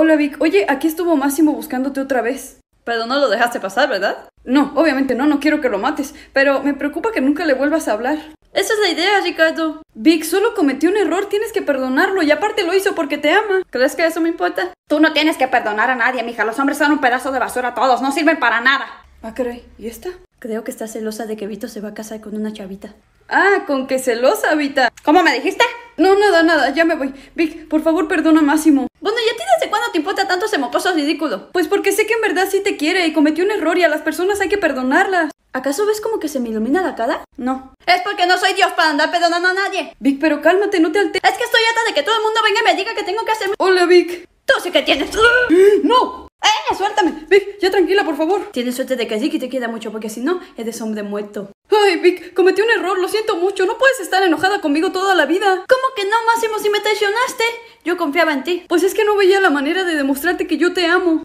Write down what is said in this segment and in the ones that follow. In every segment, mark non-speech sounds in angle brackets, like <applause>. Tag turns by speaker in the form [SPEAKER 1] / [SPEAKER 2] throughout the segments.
[SPEAKER 1] Hola Vic, oye, aquí estuvo Máximo buscándote otra vez. Pero no lo dejaste pasar, ¿verdad? No, obviamente no, no quiero que lo mates, pero me preocupa que nunca le vuelvas a hablar. Esa es la idea, Ricardo. Vic solo cometió un error, tienes que perdonarlo y aparte lo hizo porque te ama. ¿Crees que eso me importa? Tú no tienes que perdonar a nadie, mija. Los hombres son un pedazo de basura a todos, no sirven para nada. Ah, caray, ¿y esta? Creo que está celosa de que Vito se va a casar con una chavita. Ah, con qué celosa, Vita. ¿Cómo me dijiste? No, nada, nada, ya me voy. Vic, por favor, perdona a Máximo. Bueno, ya tienes no te importa tanto ese mocoso ridículo? Pues porque sé que en verdad sí te quiere y cometió un error y a las personas hay que perdonarlas. ¿Acaso ves como que se me ilumina la cara? No. Es porque no soy Dios para andar perdonando a nadie. Vic, pero cálmate, no te alteres. Es que estoy harta de que todo el mundo venga y me diga que tengo que hacer... Hola, Vic. Tú sí que tienes... <gasps> ¡No! ¡Eh! ¡Suéltame! Vic, ya tranquila, por favor. Tienes suerte de que Ziki te queda mucho, porque si no, eres hombre muerto. Vic. Cometí un error, lo siento mucho. No puedes estar enojada conmigo toda la vida. ¿Cómo que no, Máximo, si me traicionaste? Yo confiaba en ti. Pues es que no veía la manera de demostrarte que yo te amo.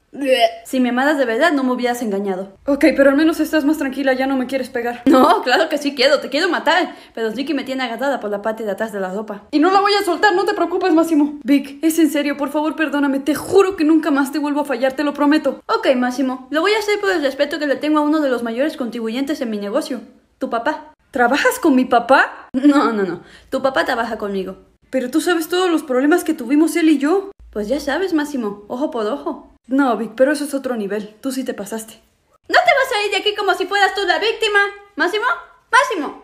[SPEAKER 1] Si me amadas de verdad, no me hubieras engañado. Ok, pero al menos estás más tranquila, ya no me quieres pegar. No, claro que sí quiero, te quiero matar. Pero Nicky me tiene agarrada por la parte de atrás de la ropa. Y no la voy a soltar, no te preocupes, Máximo. Vic, es en serio, por favor, perdóname. Te juro que nunca más te vuelvo a fallar, te lo prometo. Ok, Máximo, lo voy a hacer por el respeto que le tengo a uno de los mayores contribuyentes en mi negocio. Tu papá. ¿Trabajas con mi papá? No, no, no. Tu papá trabaja conmigo. Pero tú sabes todos los problemas que tuvimos él y yo. Pues ya sabes, Máximo. Ojo por ojo. No, Vic, pero eso es otro nivel. Tú sí te pasaste. No te vas a ir de aquí como si fueras tú la víctima. Máximo, Máximo.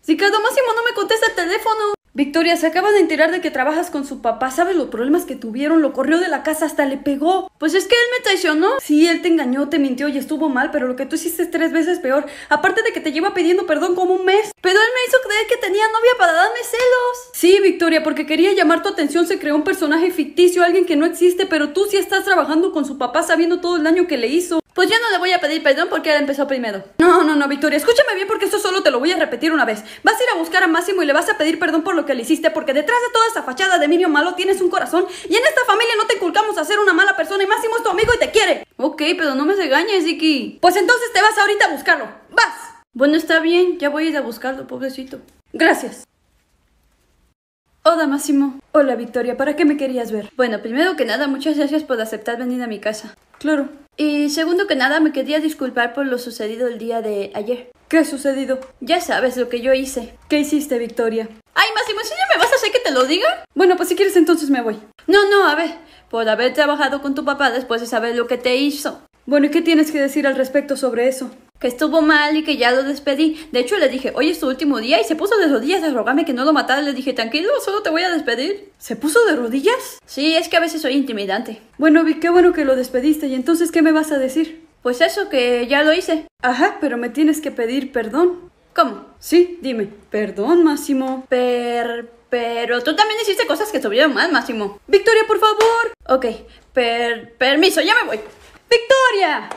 [SPEAKER 1] Si cada Máximo no me contesta el teléfono. Victoria, se acaba de enterar de que trabajas con su papá. ¿Sabes los problemas que tuvieron? Lo corrió de la casa, hasta le pegó. Pues es que él me traicionó. Sí, él te engañó, te mintió y estuvo mal, pero lo que tú hiciste es tres veces peor. Aparte de que te lleva pidiendo perdón como un mes. Pero él me hizo creer que tenía novia para darme celos. Sí, Victoria, porque quería llamar tu atención, se creó un personaje ficticio, alguien que no existe, pero tú sí estás trabajando con su papá sabiendo todo el daño que le hizo. Pues yo no le voy a pedir perdón porque él empezó primero. No, no, no, Victoria, escúchame bien porque esto solo te lo voy a repetir una vez. Vas a ir a buscar a Máximo y le vas a pedir perdón por lo que le hiciste porque detrás de toda esa fachada de niño malo tienes un corazón y en esta familia no te inculcamos a ser una mala persona y Máximo es tu amigo y te quiere. Ok, pero no me engañes, Iki. Pues entonces te vas ahorita a buscarlo. ¡Vas! Bueno, está bien, ya voy a ir a buscarlo, pobrecito. Gracias. Hola oh, Máximo. Hola Victoria, ¿para qué me querías ver? Bueno, primero que nada, muchas gracias por aceptar venir a mi casa. Claro. Y segundo que nada, me quería disculpar por lo sucedido el día de ayer. ¿Qué ha sucedido? Ya sabes lo que yo hice. ¿Qué hiciste, Victoria? Ay, Máximo, ¿sí ya me vas a hacer que te lo diga? Bueno, pues si quieres entonces me voy. No, no, a ver. Por haber trabajado con tu papá después de saber lo que te hizo. Bueno, ¿y qué tienes que decir al respecto sobre eso? que estuvo mal y que ya lo despedí. De hecho, le dije, hoy es tu último día y se puso de rodillas de rogarme que no lo matara. Le dije, tranquilo, solo te voy a despedir. ¿Se puso de rodillas? Sí, es que a veces soy intimidante. Bueno, Vi, qué bueno que lo despediste. ¿Y entonces qué me vas a decir? Pues eso, que ya lo hice. Ajá, pero me tienes que pedir perdón. ¿Cómo? Sí, dime. Perdón, Máximo. Per... Pero tú también hiciste cosas que estuvieron mal, Máximo. Victoria, por favor. Ok, per... Permiso, ya me voy. ¡Victoria!